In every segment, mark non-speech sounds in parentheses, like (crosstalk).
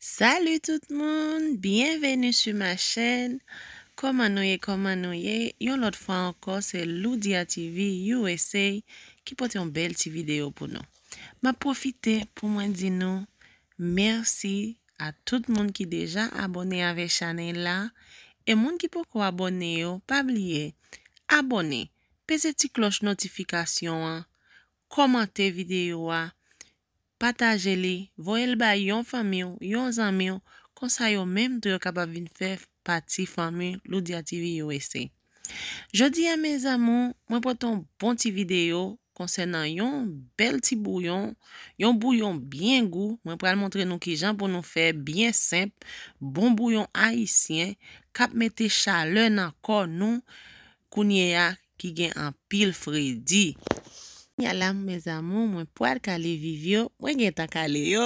Salut tout moun, bienvenu sou ma chen, koma nouye, koma nouye, yon lot fwa anko se Ludia TV USA ki pote yon bel ti video pou nou. Ma profite pou mwen di nou, mersi a tout moun ki deja abone ave chanel la, e moun ki poko abone yo, pa bliye, abone, pese ti klos notifikasyon an, komante video yo a, pata jeli, vo el ba yon fami yo, yon zami yo, konsa yon menm diyo kap avin fe pati fami yo loudi ativi yo ese. Jodi ya menz amon, mwen poton bon ti video konsen nan yon bel ti bouyon, yon bouyon bien gou, mwen pral montre nou ki jan pou nou fe bien semp, bon bouyon aisyen, kap mette chale nan kon nou kounye ya ki gen an pil fredi. Yalam, mez amou, mwen pou al kalé vivyo, mwen gen takalé yo.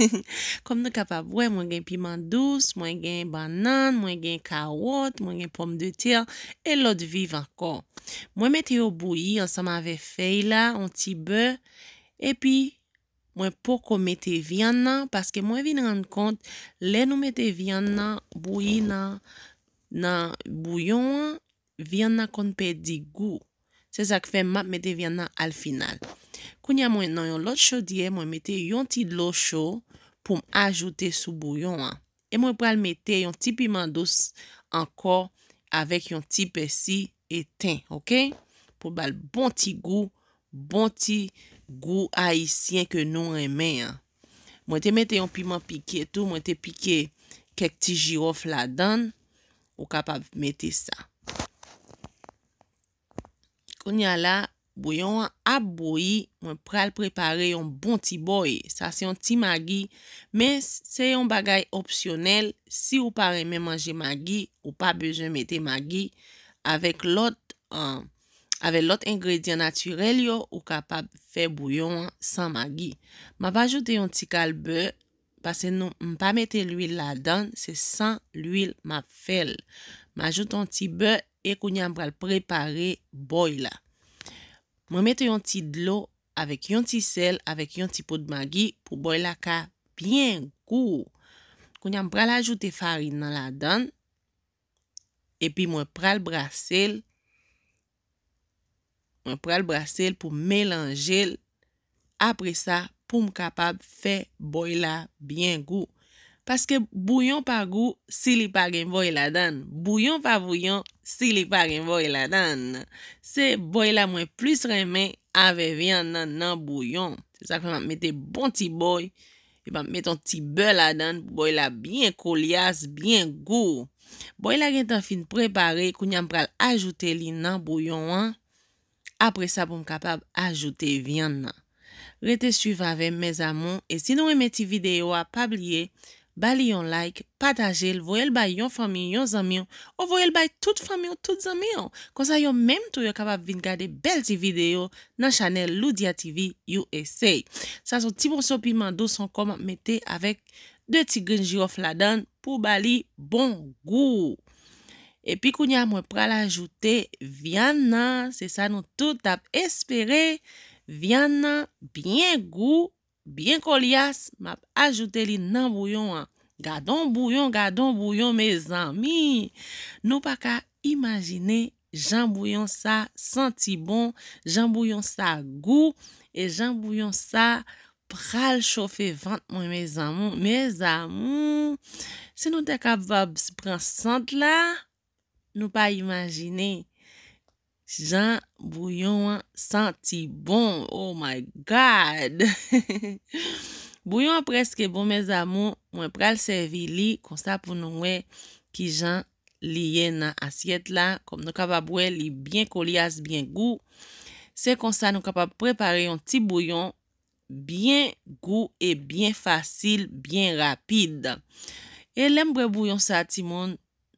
(laughs) Kom nou kapabwe, mwen gen piman douz, mwen gen banan, mwen gen kawot, mwen gen pom de tir, e lot viv anko. Mwen meti yo bouyi, ansama ave fey la, onti be, epi mwen pou ko meti vyan nan, paske mwen vin an kont, lè nou meti vyan nan, bouyi nan, nan bouyon, vyan nan kon pe di gou. Se sak fe map mette vyan nan al final. Koun ya mwen nan yon lot chodye, mwen mette yon ti lochou pou ajoute sou bouyon an. E mwen pral mette yon ti piman dous ankor avek yon ti pesi eten, ok? Pou bal bon ti gou, bon ti gou aisyen ke nou remen an. Mwen te mette yon piman pike tou, mwen te pike kek ti jirof la dan, ou kap ap mette sa. konya la, bouyon an ap bouyi, mwen pral prepare yon bon ti boy, sa se yon ti magi, men se yon bagay opsiyonel, si ou pare men manje magi, ou pa bejwen mette magi, avek lot, avek lot ingredyen naturel yo, ou kapab fe bouyon an san magi. Ma pa ajoute yon ti kal be, pase nou mpa mette l'uil la dan, se san l'uil ma fel. Ma ajoute yon ti be, E kou nyam pral prepare boyla. Mwen met yon ti dlo, avèk yon ti sel, avèk yon ti pot magi pou boyla ka byen kou. Kou nyam pral ajoute farin nan la don. E pi mwen pral brase l. Mwen pral brase l pou melanje l. Apre sa pou m kapab fe boyla byen kou. Paske bouyon pa gou, si li pa gen voy la dan. Bouyon pa voyon, si li pa gen voy la dan. Se boy la mwen plus remen, ave vyan nan nan bouyon. Se sak fèman mette bon ti boy, epan metton ti bel la dan, boy la bien koulyas, bien gou. Boy la gen tan fin prepare, kou nyan pral ajoute li nan bouyon an. Apre sa pou m kapab ajoute vyan nan. Rete suiv avèm, mèz amon, e si nou mè ti videyo apablie, bali yon like, patajel, voyel bay yon famiyon, yon zamyon, o voyel bay tout famiyon, tout zamyon, konsa yon menm tou yon kapap vin gade bel ti video nan chanel Ludia TV USA. San son ti bonso pimandou son kom ap mette avek de ti genji of ladan pou bali bon gou. Epi kounya mwen pral ajoute Vianna, se sa nou tout ap espere, Vianna, bine gou. Bien kol yas, map ajoute li nan bouyon an. Gadon bouyon, gadon bouyon, me zanmi. Nou pa ka imajine jan bouyon sa santi bon, jan bouyon sa gou, e jan bouyon sa pral chofe vant mwen me zanmon. Me zanmon, se nou te ka vab spren sant la, nou pa imajine. Si jan bouyon an santi bon. Oh my God! (laughs) Bouyon an preske bon, mes amou. Mwen pral servi li. Konsa pou nou we ki jan liye nan asyet la. Kom nou kapap wè li bien kolias, bien gou. Se konsa nou kapap prepare yon ti bouyon bien gou e bien fasil, bien rapide. E lem bre bouyon sa ti moun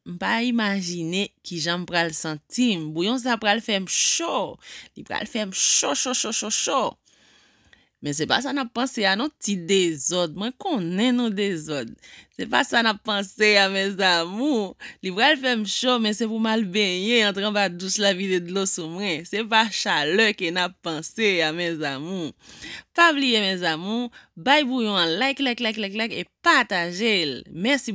Mpa imagine ki jan pral sentim. Bouyon sa pral fem chou. Li pral fem chou, chou, chou, chou, chou. Men se pa sa na panse a nou ti dezod. Mwen konen nou dezod. Se pa sa na panse a men zamou. Li pral fem chou, men se pou mal benye. Entran ba douche la vide de lo sou mwen. Se pa chale ke na panse a men zamou. Pabliye men zamou. Bay bouyon like, like, like, like, like. E patajel. Mersi bouyon.